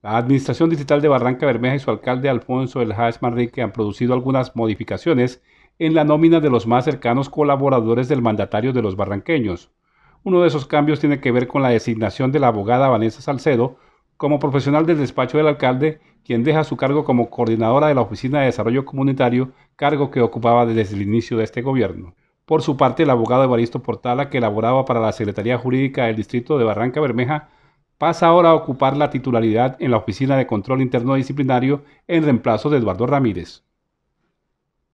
La Administración digital de Barranca Bermeja y su alcalde Alfonso El Haas Manrique han producido algunas modificaciones en la nómina de los más cercanos colaboradores del mandatario de los barranqueños. Uno de esos cambios tiene que ver con la designación de la abogada Vanessa Salcedo como profesional del despacho del alcalde, quien deja su cargo como coordinadora de la Oficina de Desarrollo Comunitario, cargo que ocupaba desde el inicio de este gobierno. Por su parte, el abogado Evaristo Portala, que elaboraba para la Secretaría Jurídica del Distrito de Barranca Bermeja, pasa ahora a ocupar la titularidad en la Oficina de Control Interno Disciplinario en reemplazo de Eduardo Ramírez.